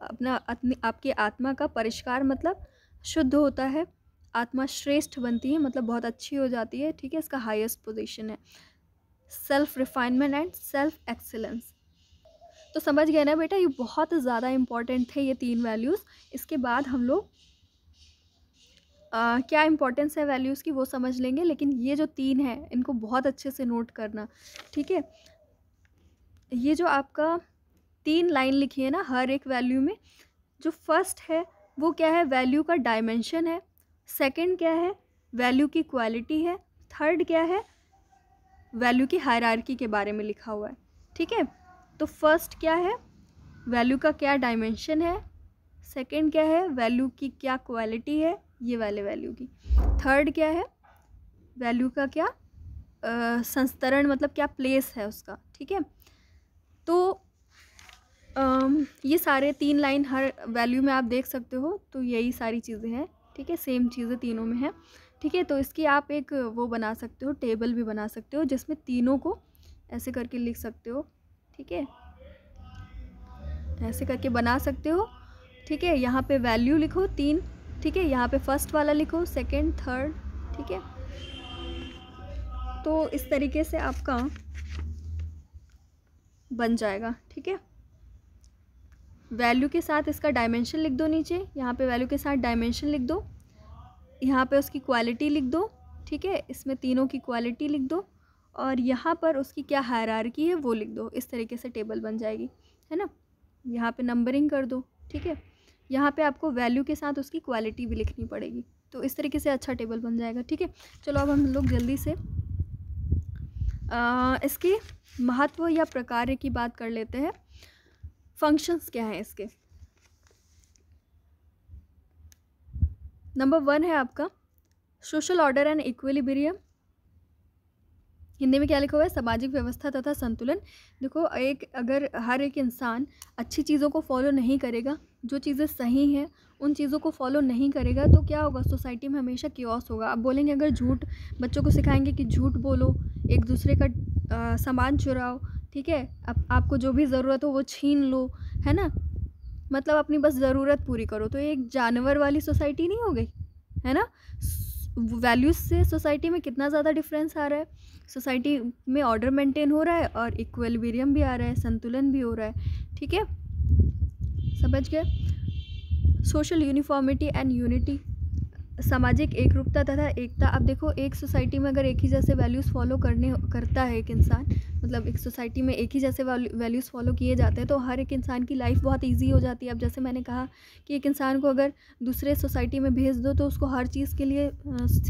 [SPEAKER 1] अपना अपनी आपकी आत्मा का परिष्कार मतलब शुद्ध होता है आत्मा श्रेष्ठ बनती है मतलब बहुत अच्छी हो जाती है ठीक है इसका हाईएस्ट पोजीशन है self refinement and self excellence तो समझ गए ना बेटा ये बहुत ज़्यादा इम्पॉर्टेंट थे ये तीन वैल्यूज़ इसके बाद हम लोग आ, क्या इंपॉर्टेंस है वैल्यूज़ की वो समझ लेंगे लेकिन ये जो तीन है इनको बहुत अच्छे से नोट करना ठीक है ये जो आपका तीन लाइन लिखी है ना हर एक वैल्यू में जो फर्स्ट है वो क्या है वैल्यू का डायमेंशन है सेकंड क्या है वैल्यू की क्वालिटी है थर्ड क्या है वैल्यू की हायरार्की के बारे में लिखा हुआ है ठीक है तो फर्स्ट क्या है वैल्यू का क्या डायमेंशन है सेकंड क्या है वैल्यू की क्या क्वालिटी है ये वाले वैल्यू की थर्ड क्या है वैल्यू का क्या आ, संस्तरण मतलब क्या प्लेस है उसका ठीक है तो आ, ये सारे तीन लाइन हर वैल्यू में आप देख सकते हो तो यही सारी चीज़ें हैं ठीक है सेम चीज़ें तीनों में हैं ठीक है तो इसकी आप एक वो बना सकते हो टेबल भी बना सकते हो जिसमें तीनों को ऐसे करके लिख सकते हो ठीक है ऐसे करके बना सकते हो ठीक है यहाँ पे वैल्यू लिखो तीन ठीक है यहाँ पे फर्स्ट वाला लिखो सेकंड थर्ड ठीक है तो इस तरीके से आपका बन जाएगा ठीक है वैल्यू के साथ इसका डायमेंशन लिख दो नीचे यहाँ पे वैल्यू के साथ डायमेंशन लिख दो यहाँ पे उसकी क्वालिटी लिख दो ठीक है इसमें तीनों की क्वालिटी लिख दो और यहाँ पर उसकी क्या हायरार्की है वो लिख दो इस तरीके से टेबल बन जाएगी है ना यहाँ पे नंबरिंग कर दो ठीक है यहाँ पे आपको वैल्यू के साथ उसकी क्वालिटी भी लिखनी पड़ेगी तो इस तरीके से अच्छा टेबल बन जाएगा ठीक है चलो अब हम लोग जल्दी से इसके महत्व या प्रकार की बात कर लेते हैं फंक्शंस क्या हैं इसके नंबर वन है आपका social order and equilibrium Hindi में क्या लिखा हुआ है सामाजिक व्यवस्था तथा संतुलन देखो एक अगर हर एक इंसान अच्छी चीज़ों को फॉलो नहीं करेगा जो चीज़ें सही हैं उन चीज़ों को फॉलो नहीं करेगा तो क्या होगा सोसाइटी में हमेशा क्योस होगा आप बोलेंगे अगर झूठ बच्चों को सिखाएंगे कि झूठ बोलो एक दूसरे का सामान चुराओ ठीक है अब आपको जो भी ज़रूरत हो वो छीन लो है ना मतलब अपनी बस ज़रूरत पूरी करो तो एक जानवर वाली सोसाइटी नहीं हो गई है ना वैल्यूज़ से सोसाइटी में कितना ज़्यादा डिफरेंस आ रहा है सोसाइटी में ऑर्डर मेंटेन हो रहा है और इक्वेलबेरियम भी आ रहा है संतुलन भी हो रहा है ठीक है समझ गए सोशल यूनिफॉर्मिटी एंड यूनिटी सामाजिक एकरूपता तथा एकता अब देखो एक सोसाइटी में अगर एक ही जैसे वैल्यूज़ फॉलो करने करता है एक इंसान मतलब एक सोसाइटी में एक ही जैसे वैल्यूज़ फॉलो किए जाते हैं तो हर एक इंसान की लाइफ बहुत ईजी हो जाती है अब जैसे मैंने कहा कि एक इंसान को अगर दूसरे सोसाइटी में भेज दो तो उसको हर चीज़ के लिए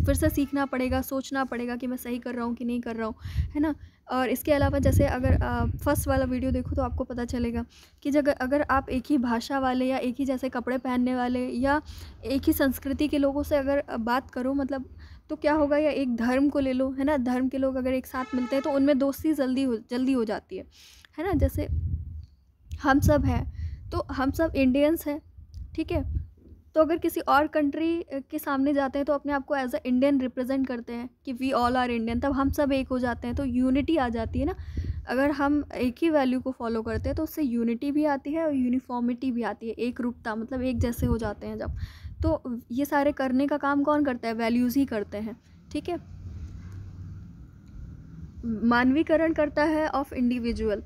[SPEAKER 1] फिर से सीखना पड़ेगा सोचना पड़ेगा कि मैं सही कर रहा हूँ कि नहीं कर रहा हूँ है ना और इसके अलावा जैसे अगर फर्स्ट वाला वीडियो देखो तो आपको पता चलेगा कि जब अगर आप एक ही भाषा वाले या एक ही जैसे कपड़े पहनने वाले या एक ही संस्कृति के लोगों से अगर बात करो मतलब तो क्या होगा या एक धर्म को ले लो है ना धर्म के लोग अगर एक साथ मिलते हैं तो उनमें दोस्ती जल्दी हो जल्दी हो जाती है है ना जैसे हम सब हैं तो हम सब इंडियंस हैं ठीक है तो अगर किसी और कंट्री के सामने जाते हैं तो अपने आप को एज अ इंडियन रिप्रेजेंट करते हैं कि वी ऑल आर इंडियन तब हम सब एक हो जाते हैं तो यूनिटी आ जाती है ना अगर हम एक ही वैल्यू को फॉलो करते हैं तो उससे यूनिटी भी आती है और यूनिफॉर्मिटी भी आती है एक रूपता मतलब एक जैसे हो जाते हैं जब तो ये सारे करने का काम कौन करता है वैल्यूज़ ही करते हैं ठीक है मानवीकरण करता है ऑफ इंडिविजुअल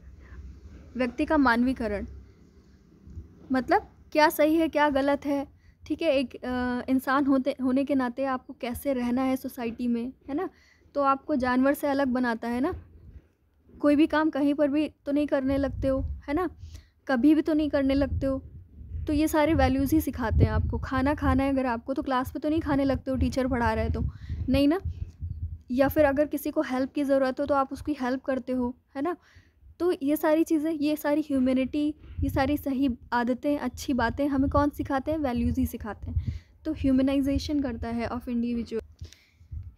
[SPEAKER 1] व्यक्ति का मानवीकरण मतलब क्या सही है क्या गलत है ठीक है एक इंसान होते होने के नाते आपको कैसे रहना है सोसाइटी में है ना तो आपको जानवर से अलग बनाता है ना कोई भी काम कहीं पर भी तो नहीं करने लगते हो है ना कभी भी तो नहीं करने लगते हो तो ये सारे वैल्यूज़ ही सिखाते हैं आपको खाना खाना है अगर आपको तो क्लास में तो नहीं खाने लगते हो टीचर पढ़ा रहे तो नहीं ना या फिर अगर किसी को हेल्प की ज़रूरत हो तो आप उसकी हेल्प करते हो है ना तो ये सारी चीज़ें ये सारी ह्यूमनिटी ये सारी सही आदतें अच्छी बातें हमें कौन सिखाते हैं वैल्यूज़ ही सिखाते हैं तो ह्यूमनाइजेशन करता है ऑफ इंडिविजुअल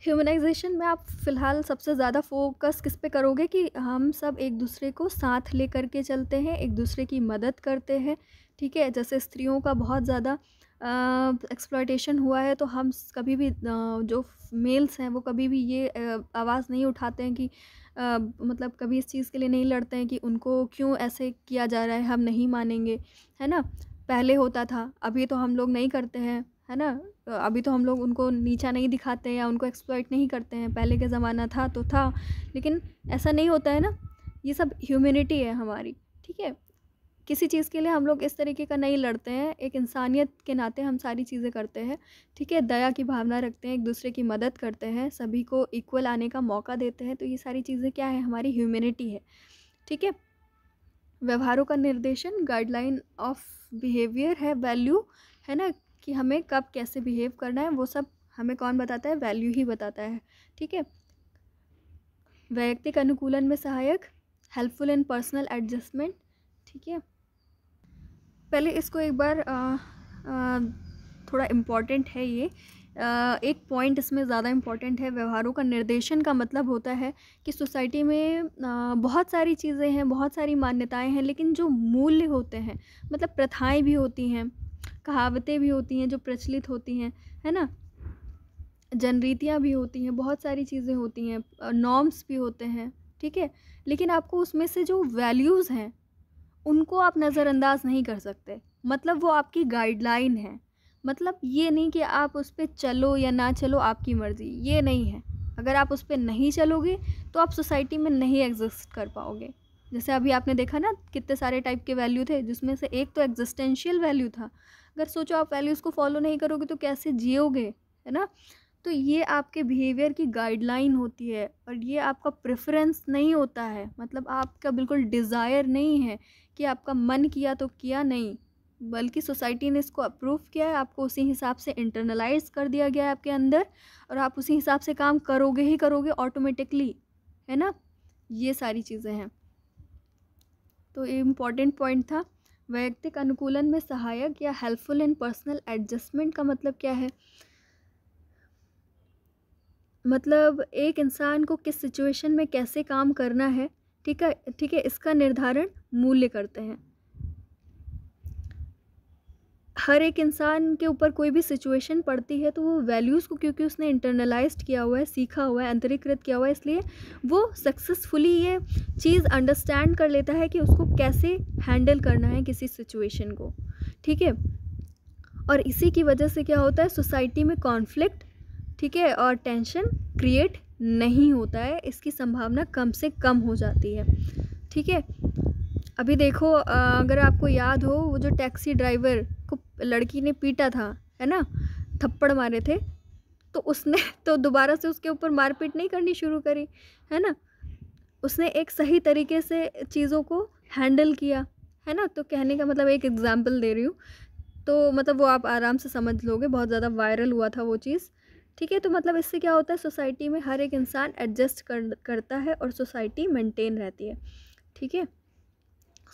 [SPEAKER 1] ह्यूमनाइजेशन में आप फ़िलहाल सबसे ज़्यादा फोकस किस पे करोगे कि हम सब एक दूसरे को साथ ले करके चलते हैं एक दूसरे की मदद करते हैं ठीक है जैसे स्त्रियों का बहुत ज़्यादा एक्सप्लॉयटेशन हुआ है तो हम कभी भी जो मेल्स हैं वो कभी भी ये आवाज़ नहीं उठाते हैं कि आ, मतलब कभी इस चीज़ के लिए नहीं लड़ते हैं कि उनको क्यों ऐसे किया जा रहा है हम नहीं मानेंगे है ना पहले होता था अभी तो हम लोग नहीं करते हैं है ना अभी तो हम लोग उनको नीचा नहीं दिखाते हैं या उनको एक्सप्लॉयट नहीं करते हैं पहले का ज़माना था तो था लेकिन ऐसा नहीं होता है ना ये सब ह्यूमिनिटी है हमारी ठीक है किसी चीज़ के लिए हम लोग इस तरीके का नहीं लड़ते हैं एक इंसानियत के नाते हम सारी चीज़ें करते हैं ठीक है दया की भावना रखते हैं एक दूसरे की मदद करते हैं सभी को इक्वल आने का मौका देते हैं तो ये सारी चीज़ें क्या है हमारी ह्यूमेनिटी है ठीक है व्यवहारों का निर्देशन गाइडलाइन ऑफ बिहेवियर है वैल्यू है ना कि हमें कब कैसे बिहेव करना है वो सब हमें कौन बताता है वैल्यू ही बताता है ठीक है वैयक्तिक अनुकूलन में सहायक हेल्पफुल इन पर्सनल एडजस्टमेंट ठीक है पहले इसको एक बार आ, आ, थोड़ा इम्पॉर्टेंट है ये आ, एक पॉइंट इसमें ज़्यादा इम्पॉर्टेंट है व्यवहारों का निर्देशन का मतलब होता है कि सोसाइटी में आ, बहुत सारी चीज़ें हैं बहुत सारी मान्यताएं हैं लेकिन जो मूल्य होते हैं मतलब प्रथाएं भी होती हैं कहावतें भी होती हैं जो प्रचलित होती हैं है ना जनरीतियाँ भी होती हैं बहुत सारी चीज़ें होती हैं नॉर्म्स भी होते हैं ठीक है लेकिन आपको उसमें से जो वैल्यूज़ हैं उनको आप नज़रअंदाज नहीं कर सकते मतलब वो आपकी गाइडलाइन है मतलब ये नहीं कि आप उस पर चलो या ना चलो आपकी मर्ज़ी ये नहीं है अगर आप उस पर नहीं चलोगे तो आप सोसाइटी में नहीं एग्जिस्ट कर पाओगे जैसे अभी आपने देखा ना कितने सारे टाइप के वैल्यू थे जिसमें से एक तो एग्जिस्टेंशियल वैल्यू था अगर सोचो आप वैल्यूज़ को फॉलो नहीं करोगे तो कैसे जियोगे है ना तो ये आपके बिहेवियर की गाइडलाइन होती है और ये आपका प्रेफरेंस नहीं होता है मतलब आपका बिल्कुल डिज़ायर नहीं है कि आपका मन किया तो किया नहीं बल्कि सोसाइटी ने इसको अप्रूव किया है आपको उसी हिसाब से इंटरनलाइज कर दिया गया है आपके अंदर और आप उसी हिसाब से काम करोगे ही करोगे ऑटोमेटिकली है ना ये सारी चीज़ें हैं तो ये इम्पॉर्टेंट पॉइंट था वैयक्तिक अनुकूलन में सहायक या हेल्पफुल इन पर्सनल एडजस्टमेंट का मतलब क्या है मतलब एक इंसान को किस सिचुएशन में कैसे काम करना है ठीक है ठीक है इसका निर्धारण मूल्य करते हैं हर एक इंसान के ऊपर कोई भी सिचुएशन पड़ती है तो वो वैल्यूज़ को क्योंकि उसने इंटरनलाइज्ड किया हुआ है सीखा हुआ है अंतरीकृत किया हुआ है इसलिए वो सक्सेसफुली ये चीज़ अंडरस्टैंड कर लेता है कि उसको कैसे हैंडल करना है किसी सिचुएशन को ठीक है और इसी की वजह से क्या होता है सोसाइटी में कॉन्फ्लिक्ट ठीक है और टेंशन क्रिएट नहीं होता है इसकी संभावना कम से कम हो जाती है ठीक है अभी देखो अगर आपको याद हो वो जो टैक्सी ड्राइवर को लड़की ने पीटा था है ना थप्पड़ मारे थे तो उसने तो दोबारा से उसके ऊपर मारपीट नहीं करनी शुरू करी है ना उसने एक सही तरीके से चीज़ों को हैंडल किया है ना तो कहने का मतलब एक एग्ज़ाम्पल दे रही हूँ तो मतलब वो आप आराम से समझ लोगे बहुत ज़्यादा वायरल हुआ था वो चीज़ ठीक है तो मतलब इससे क्या होता है सोसाइटी में हर एक इंसान एडजस्ट कर करता है और सोसाइटी मेंटेन रहती है ठीक है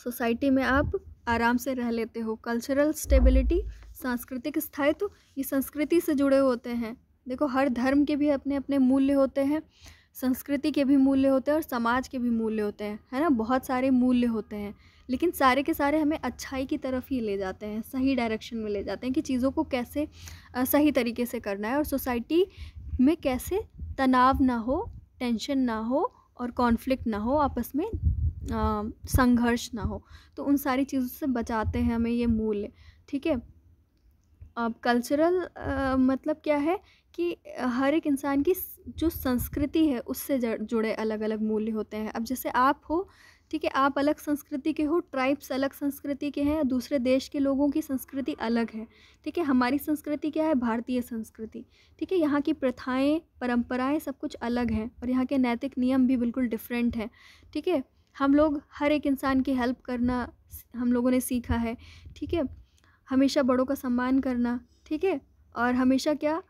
[SPEAKER 1] सोसाइटी में आप आराम से रह लेते हो कल्चरल स्टेबिलिटी सांस्कृतिक स्थायित्व तो ये संस्कृति से जुड़े होते हैं देखो हर धर्म के भी अपने अपने मूल्य होते हैं संस्कृति के भी मूल्य होते हैं और समाज के भी मूल्य होते हैं है ना बहुत सारे मूल्य होते हैं लेकिन सारे के सारे हमें अच्छाई की तरफ ही ले जाते हैं सही डायरेक्शन में ले जाते हैं कि चीज़ों को कैसे सही तरीके से करना है और सोसाइटी में कैसे तनाव ना हो टेंशन ना हो और कॉन्फ्लिक्ट ना हो आपस में संघर्ष ना हो तो उन सारी चीज़ों से बचाते हैं हमें ये मूल्य ठीक है अब कल्चरल मतलब क्या है कि हर एक इंसान की जो संस्कृति है उससे जुड़े अलग अलग मूल्य होते हैं अब जैसे आप हो ठीक है आप अलग संस्कृति के हो ट्राइब्स अलग संस्कृति के हैं दूसरे देश के लोगों की संस्कृति अलग है ठीक है हमारी संस्कृति क्या है भारतीय संस्कृति ठीक है यहाँ की प्रथाएं परंपराएं सब कुछ अलग हैं और यहाँ के नैतिक नियम भी बिल्कुल डिफरेंट हैं ठीक है हम लोग हर एक इंसान की हेल्प करना हम लोगों ने सीखा है ठीक है हमेशा बड़ों का सम्मान करना ठीक है और हमेशा क्या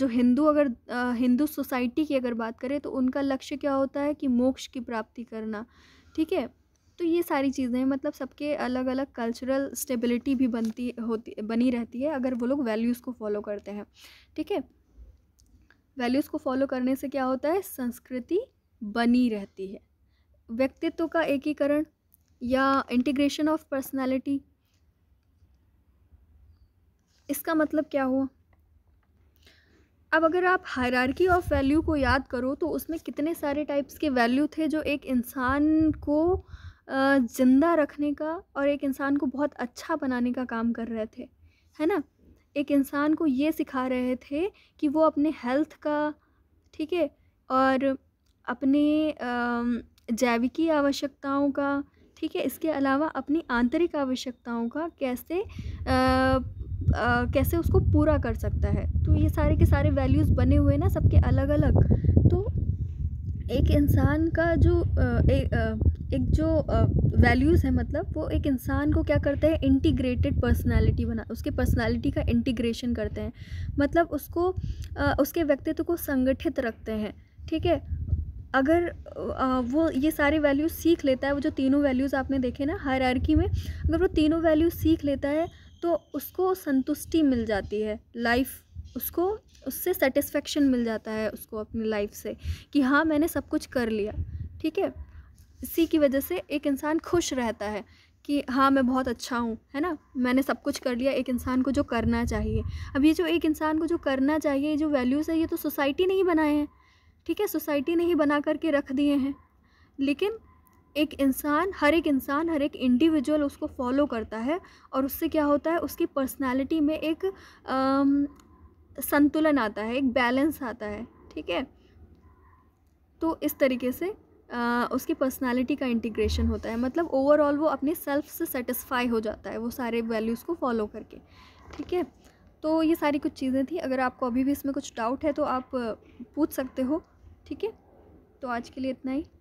[SPEAKER 1] जो हिंदू अगर हिंदू सोसाइटी की अगर बात करें तो उनका लक्ष्य क्या होता है कि मोक्ष की प्राप्ति करना ठीक है तो ये सारी चीज़ें मतलब सबके अलग अलग कल्चरल स्टेबिलिटी भी बनती होती बनी रहती है अगर वो लोग वैल्यूज़ को फॉलो करते हैं ठीक है वैल्यूज़ को फॉलो करने से क्या होता है संस्कृति बनी रहती है व्यक्तित्व का एकीकरण या इंटीग्रेशन ऑफ पर्सनालिटी इसका मतलब क्या हुआ अब अगर आप हायरार्की ऑफ वैल्यू को याद करो तो उसमें कितने सारे टाइप्स के वैल्यू थे जो एक इंसान को ज़िंदा रखने का और एक इंसान को बहुत अच्छा बनाने का काम कर रहे थे है ना एक इंसान को ये सिखा रहे थे कि वो अपने हेल्थ का ठीक है और अपने जैविकी आवश्यकताओं का ठीक है इसके अलावा अपनी आंतरिक आवश्यकताओं का कैसे आ, कैसे उसको पूरा कर सकता है तो ये सारे के सारे वैल्यूज़ बने हुए ना सबके अलग अलग तो एक इंसान का जो ए, एक जो वैल्यूज़ है मतलब वो एक इंसान को क्या करते हैं इंटीग्रेटेड पर्सनालिटी बना उसके पर्सनालिटी का इंटीग्रेशन करते हैं मतलब उसको उसके व्यक्तित्व को संगठित रखते हैं ठीक है अगर वो ये सारे वैल्यूज़ सीख लेता है वो जो तीनों वैल्यूज़ आपने देखे ना हर में अगर वो तीनों वैल्यूज़ सीख लेता है तो उसको संतुष्टि मिल जाती है लाइफ उसको उससे सेटिस्फेक्शन मिल जाता है उसको अपनी लाइफ से कि हाँ मैंने सब कुछ कर लिया ठीक है इसी की वजह से एक इंसान खुश रहता है कि हाँ मैं बहुत अच्छा हूँ है ना मैंने सब कुछ कर लिया एक इंसान को जो करना चाहिए अब ये जो एक इंसान को जो करना चाहिए जो वैल्यूज़ है ये तो सोसाइटी नहीं बनाए हैं ठीक है सोसाइटी ने ही बना करके रख दिए हैं लेकिन एक इंसान हर एक इंसान हर एक इंडिविजुअल उसको फॉलो करता है और उससे क्या होता है उसकी पर्सनालिटी में एक आ, संतुलन आता है एक बैलेंस आता है ठीक है तो इस तरीके से आ, उसकी पर्सनालिटी का इंटीग्रेशन होता है मतलब ओवरऑल वो अपने सेल्फ से सेटिस्फाई हो जाता है वो सारे वैल्यूज़ को फॉलो करके ठीक है तो ये सारी कुछ चीज़ें थी अगर आपको अभी भी इसमें कुछ डाउट है तो आप पूछ सकते हो ठीक है तो आज के लिए इतना ही